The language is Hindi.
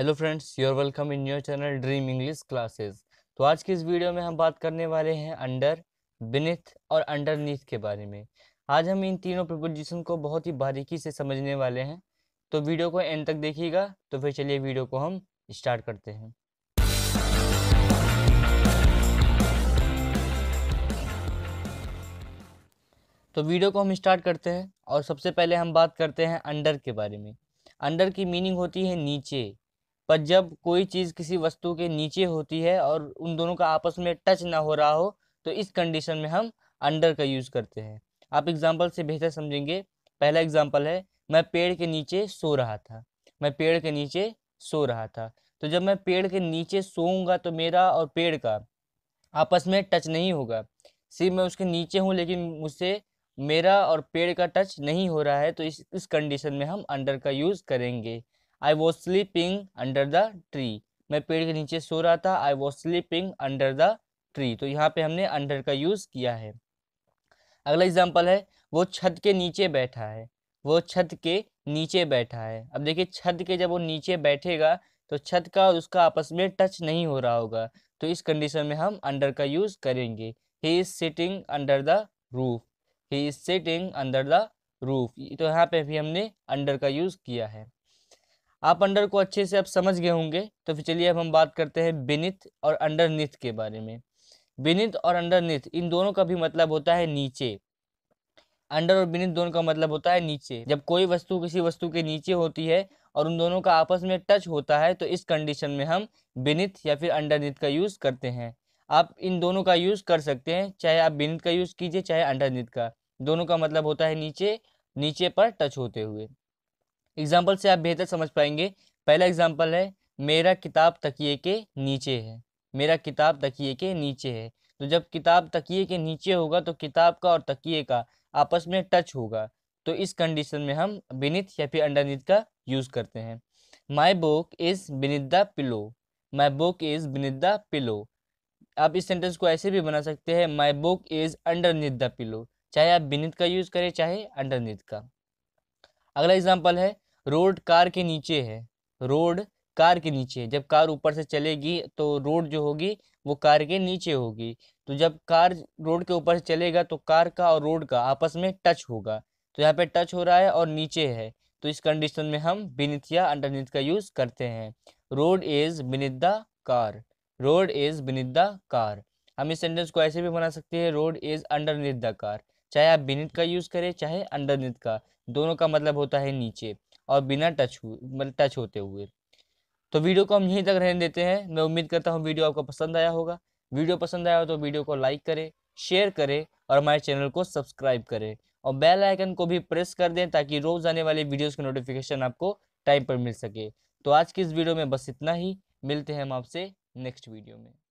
hello friends you are welcome in your channel dream English classes तो आज की इस वीडियो में हम बात करने वाले हैं अंडर बिनिथ और अंडर नीथ के बारे में आज हम इन तीनों प्रपोजिशन को बहुत ही बारीकी से समझने वाले हैं तो वीडियो को एंड तक देखिएगा तो फिर चलिए वीडियो को हम स्टार्ट करते हैं तो वीडियो को हम स्टार्ट करते हैं और सबसे पहले हम बात करते हैं अंडर के बारे में अंडर की मीनिंग होती है नीचे पर जब कोई चीज़ किसी वस्तु के नीचे होती है और उन दोनों का आपस में टच ना हो रहा हो तो इस कंडीशन में हम अंडर का यूज़ करते हैं आप एग्जाम्पल से बेहतर समझेंगे पहला एग्जाम्पल है मैं पेड़ के नीचे सो रहा था मैं पेड़ के नीचे सो रहा था तो जब मैं पेड़ के नीचे सोऊंगा तो मेरा और पेड़ का आपस में टच नहीं होगा सिर्फ मैं उसके नीचे हूँ लेकिन मुझसे मेरा और पेड़ का टच नहीं हो रहा है तो इस इस कंडीशन में हम अंडर का यूज़ करेंगे I was sleeping under the tree मैं पेड़ के नीचे सो रहा था I was sleeping under the tree तो यहाँ पे हमने अंडर का यूज़ किया है अगला एग्जाम्पल है वो छत के नीचे बैठा है वो छत के नीचे बैठा है अब देखिए छत के जब वो नीचे बैठेगा तो छत का और उसका आपस में टच नहीं हो रहा होगा तो इस कंडीशन में हम अंडर का यूज़ करेंगे he is sitting under the roof he is sitting under the roof तो यहाँ पे भी हमने अंडर का यूज़ किया है आप अंडर को अच्छे से आप समझ गए होंगे तो फिर चलिए अब हम बात करते हैं बिनित और अंडर के बारे में बिनित और अंडर इन दोनों का भी मतलब होता है नीचे अंडर और बिनित दोनों का मतलब होता है नीचे जब कोई वस्तु किसी वस्तु के नीचे होती है और उन दोनों का आपस में टच होता है तो इस कंडीशन में हम बिनित या फिर अंडर का यूज़ करते हैं आप इन दोनों का यूज़ कर सकते हैं चाहे आप बिनित का यूज़ कीजिए चाहे अंडर का दोनों का मतलब होता है नीचे नीचे पर टच होते हुए एग्जाम्पल से आप बेहतर समझ पाएंगे पहला एग्जाम्पल है मेरा किताब तकिए के नीचे है मेरा किताब तकिए के नीचे है तो जब किताब तकिए के नीचे होगा तो किताब का और तकिए का आपस में टच होगा तो इस कंडीशन में हम बिनित या फिर अंडरनीथ का यूज़ करते हैं my book is beneath the pillow my book is beneath the pillow आप इस सेंटेंस को ऐसे भी बना सकते हैं my book is underneath the pillow चाहे आप बिनित का यूज़ करें चाहे अंडरनीथ का अगला एग्जाम्पल है रोड कार के नीचे है रोड कार के नीचे जब कार ऊपर से चलेगी तो रोड जो होगी वो कार के नीचे होगी तो जब कार रोड के ऊपर से चलेगा तो कार का और रोड का आपस में टच होगा तो यहाँ पे टच हो रहा है और नीचे है तो इस कंडीशन में हम बिनित या अंडरनीथ का यूज़ करते हैं road is beneath the car road is beneath the car हम इस सेंटेंस को ऐसे भी बना सकते हैं road is underneath the car चाहे आप बिनित का यूज़ करें चाहे अंडरनित का दोनों का मतलब होता है नीचे और बिना टच हुए मतलब टच होते हुए तो वीडियो को हम यहीं तक रहने देते हैं मैं उम्मीद करता हूँ वीडियो आपको पसंद आया होगा वीडियो पसंद आया हो तो वीडियो को लाइक करें शेयर करें और हमारे चैनल को सब्सक्राइब करें और बेल आइकन को भी प्रेस कर दें ताकि रोज़ आने वाले वीडियोस के नोटिफिकेशन आपको टाइम पर मिल सके तो आज की इस वीडियो में बस इतना ही मिलते हैं हम आपसे नेक्स्ट वीडियो में